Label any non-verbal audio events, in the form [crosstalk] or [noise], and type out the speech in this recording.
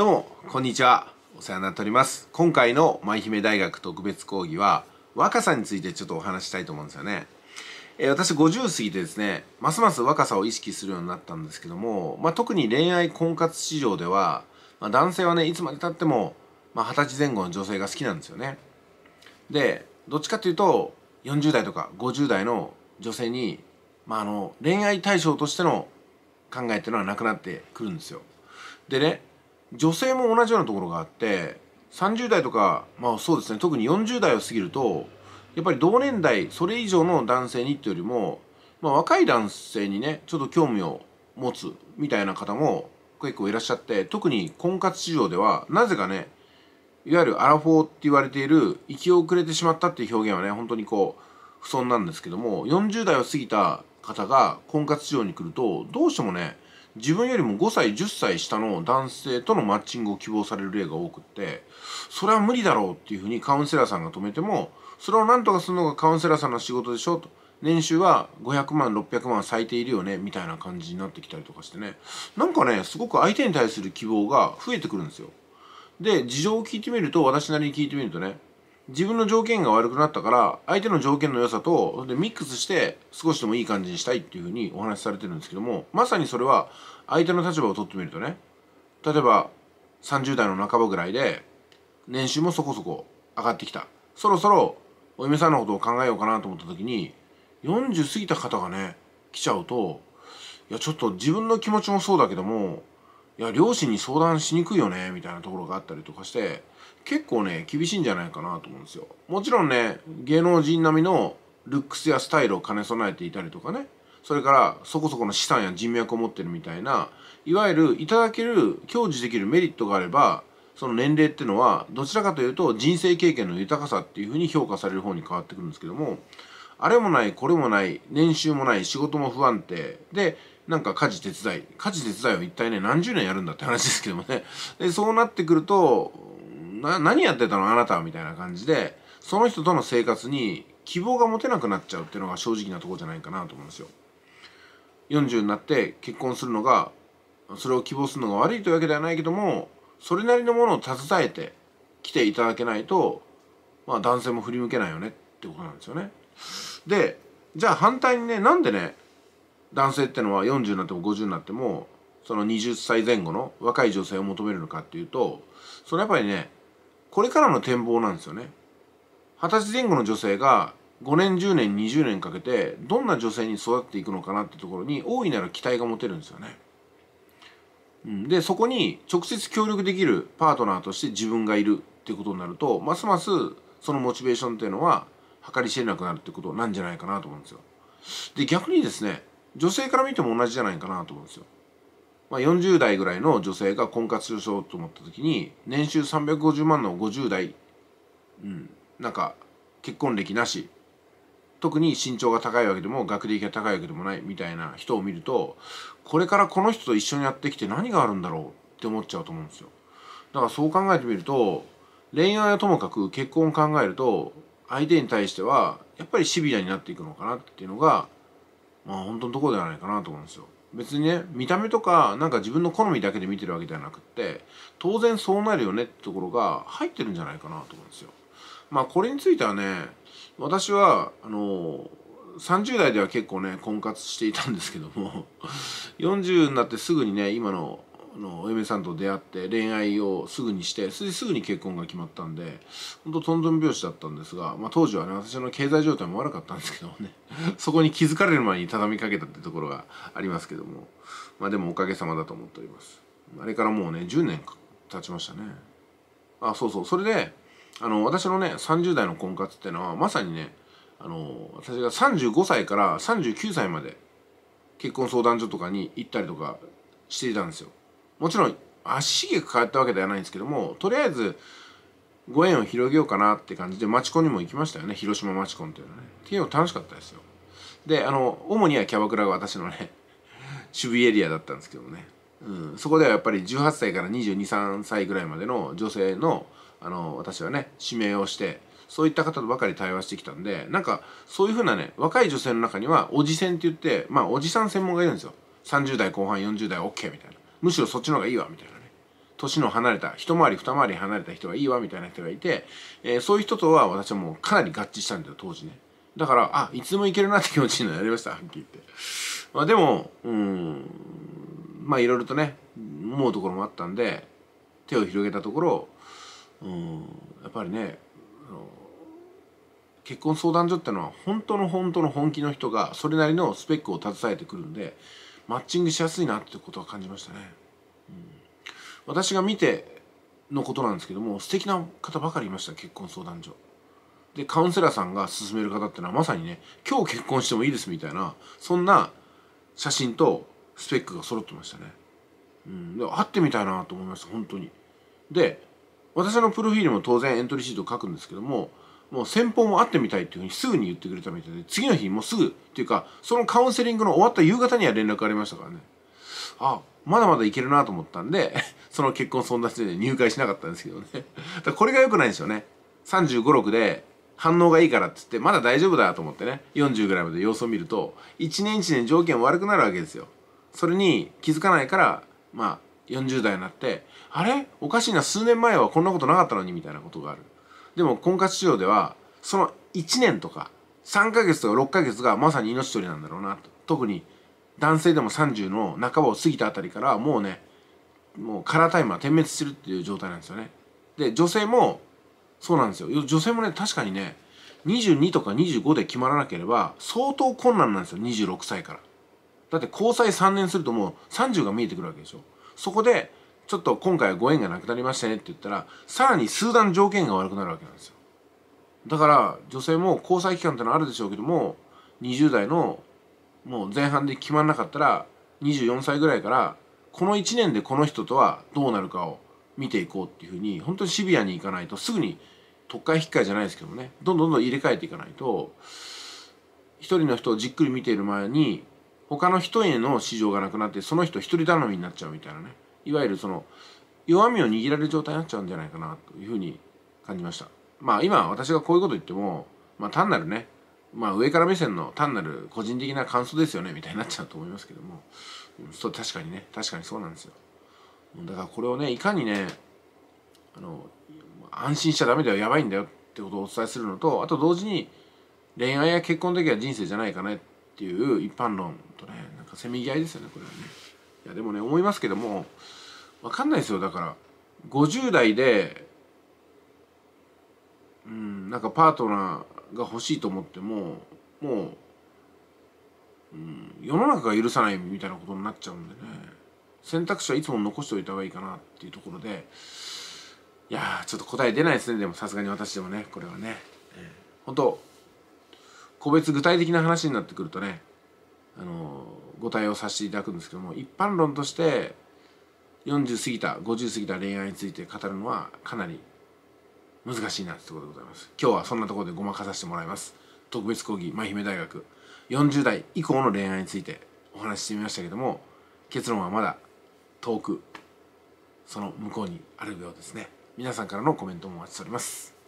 どうもこんにちはお世話になっております今回の舞姫大学特別講義は若さについてちょっとお話したいと思うんですよね、えー、私50過ぎてですねますます若さを意識するようになったんですけども、まあ、特に恋愛婚活市場では、まあ、男性はねいつまでたってもまあ、20歳前後の女性が好きなんですよねでどっちかっていうと40代とか50代の女性に、まあ、あの恋愛対象としての考えっていうのはなくなってくるんですよでね女性も同じようなところがあって30代とかまあそうですね特に40代を過ぎるとやっぱり同年代それ以上の男性にっていうよりも、まあ、若い男性にねちょっと興味を持つみたいな方も結構いらっしゃって特に婚活市場ではなぜかねいわゆるアラフォーって言われている生き遅れてしまったっていう表現はね本当にこう不損なんですけども40代を過ぎた方が婚活市場に来るとどうしてもね自分よりも5歳10歳下の男性とのマッチングを希望される例が多くってそれは無理だろうっていうふうにカウンセラーさんが止めてもそれを何とかするのがカウンセラーさんの仕事でしょと年収は500万600万咲いているよねみたいな感じになってきたりとかしてねなんかねすごく相手に対する希望が増えてくるんですよで事情を聞いてみると私なりに聞いてみるとね自分の条件が悪くなったから相手の条件の良さとでミックスして少しでもいい感じにしたいっていうふうにお話しされてるんですけどもまさにそれは相手の立場を取ってみるとね例えば30代の半ばぐらいで年収もそこそこ上がってきたそろそろお嫁さんのことを考えようかなと思った時に40過ぎた方がね来ちゃうといやちょっと自分の気持ちもそうだけどもいや両親に相談しにくいよねみたいなところがあったりとかして結構ね厳しいんじゃないかなと思うんですよもちろんね芸能人並みのルックスやスタイルを兼ね備えていたりとかねそれからそこそこの資産や人脈を持ってるみたいないわゆるいただける享受できるメリットがあればその年齢っていうのはどちらかというと人生経験の豊かさっていうふうに評価される方に変わってくるんですけどもあれもないこれもない年収もない仕事も不安定でなんか家事手伝い家事手伝いを一体ね何十年やるんだって話ですけどもねでそうなってくるとな何やってたのあなたみたいな感じでその人との生活に希望が持てなくなっちゃうっていうのが正直なとこじゃないかなと思うんですよ。40になって結婚するのがそれを希望するのが悪いというわけではないけどもそれなりのものを携えて来ていただけないと、まあ、男性も振り向けないよねってことなんですよね。でじゃあ反対にねなんでね男性ってのは40になっても50になってもその20歳前後の若い女性を求めるのかっていうとそれやっぱりねこれからの展望なんですよね二十歳前後の女性が5年10年20年かけてどんな女性に育っていくのかなってところに大いなる期待が持てるんですよね。でそこに直接協力できるパートナーとして自分がいるってことになるとますますそのモチベーションっていうのは計り知れなくなるってことなんじゃないかなと思うんですよ。で逆にですね女性から見ても同じじゃないかなと思うんですよ。まあ、40代ぐらいの女性が婚活しようと思った時に年収350万の50代、うん、なんか結婚歴なし特に身長が高いわけでも学歴が高いわけでもないみたいな人を見るとこれからこの人と一緒にやってきて何があるんだろうって思っちゃうと思うんですよだからそう考えてみると恋愛はともかく結婚を考えると相手に対してはやっぱりシビアになっていくのかなっていうのがまあ本当のところではないかなと思うんですよ別にね見た目とかなんか自分の好みだけで見てるわけではなくって当然そうなるよねってところが入ってるんじゃないかなと思うんですよ。まあこれについてはね私はあの30代では結構ね婚活していたんですけども40になってすぐにね今のあのお嫁さんと出会って恋愛をすぐにしてそれですぐに結婚が決まったんでほんととんどん拍子だったんですが、まあ、当時はね私の経済状態も悪かったんですけどもね [laughs] そこに気づかれる前に畳みかけたってところがありますけども、まあ、でもおかげさまだと思っておりますあれからもうね10年経ちましたねあそうそうそれであの私のね30代の婚活っていうのはまさにねあの私が35歳から39歳まで結婚相談所とかに行ったりとかしていたんですよもちろん足しげく通ったわけではないんですけどもとりあえずご縁を広げようかなって感じで町コンにも行きましたよね広島町コンっていうのはねっていうの楽しかったですよであの主にはキャバクラが私のね渋谷 [laughs] エリアだったんですけどね、うん、そこではやっぱり18歳から223歳ぐらいまでの女性のあの私はね指名をしてそういった方とばかり対話してきたんでなんかそういうふうなね若い女性の中にはおじせんって言ってまあおじさん専門がいるんですよ30代後半40代 OK みたいなむしろそっちの方がいいわみたいなね年の離れた一回り二回り離れた人がいいわみたいな人がいて、えー、そういう人とは私はもうかなり合致したんだよ当時ねだからあいつでもいけるなって気持ちいいになりましたはっきり言ってまあでもうんまあいろいろとね思うところもあったんで手を広げたところうんやっぱりね結婚相談所ってのは本当の本当の本気の人がそれなりのスペックを携えてくるんでマッチングしやすいなってことは感じましたね、うん、私が見てのことなんですけども素敵な方ばかりいました結婚相談所でカウンセラーさんが勧める方ってのはまさにね今日結婚してもいいですみたいなそんな写真とスペックが揃ってましたね、うん、で会ってみたいなと思いました本当にで私のプロフィールも当然エントリーシートを書くんですけどももう先方も会ってみたいっていうふうにすぐに言ってくれたみたいで、次の日もうすぐっていうか、そのカウンセリングの終わった夕方には連絡ありましたからね。あ、まだまだいけるなと思ったんで、[laughs] その結婚相談所で入会しなかったんですけどね。[laughs] だこれが良くないんですよね。35、6で反応がいいからっつって、まだ大丈夫だと思ってね、40ぐらいまで様子を見ると、1年1年条件悪くなるわけですよ。それに気づかないから、まあ、40代になって、あれおかしいな、数年前はこんなことなかったのに、みたいなことがある。でも婚活市場ではその1年とか3ヶ月とか6ヶ月がまさに命取りなんだろうなと特に男性でも30の半ばを過ぎたあたりからもうねもうカラータイムは点滅してるっていう状態なんですよねで女性もそうなんですよ女性もね確かにね22とか25で決まらなければ相当困難なんですよ26歳からだって交際3年するともう30が見えてくるわけでしょそこでちょっと今回はご縁がなくなりましたねって言ったら、さらに数段条件が悪くなるわけなんですよ。だから、女性も交際期間ってのはあるでしょうけども、20代の、もう前半で決まんなかったら、24歳ぐらいから、この1年でこの人とはどうなるかを見ていこうっていうふうに、本当にシビアにいかないと、すぐに、特会引っかえじゃないですけどもね、どんどんどん入れ替えていかないと、一人の人をじっくり見ている前に、他の人への市場がなくなって、その人一人頼みになっちゃうみたいなね。いわゆるその弱みを握られる状態になっちゃうんじゃないかなというふうに感じましたまあ今私がこういうこと言っても、まあ、単なるね、まあ、上から目線の単なる個人的な感想ですよねみたいになっちゃうと思いますけども、そう確かにね確かにそうなんですよだからこれをねいかにねあの安心しちゃダメだよやばいんだよってことをお伝えするのとあと同時に恋愛や結婚の時は人生じゃないかねっていう一般論とねなんかせめぎ合いですよねこれはね。いやでもね思いますけども分かんないですよだから50代でうんなんかパートナーが欲しいと思ってももう、うん、世の中が許さないみたいなことになっちゃうんでね選択肢はいつも残しておいた方がいいかなっていうところでいやちょっと答え出ないですねでもさすがに私でもねこれはね、えー、本当個別具体的な話になってくるとねあのーご対応させていただくんですけども一般論として40過ぎた50過ぎた恋愛について語るのはかなり難しいなってことでございます今日はそんなところでごまかさせてもらいます特別講義愛媛大学40代以降の恋愛についてお話ししてみましたけども結論はまだ遠くその向こうにあるようですね皆さんからのコメントもお待ちしております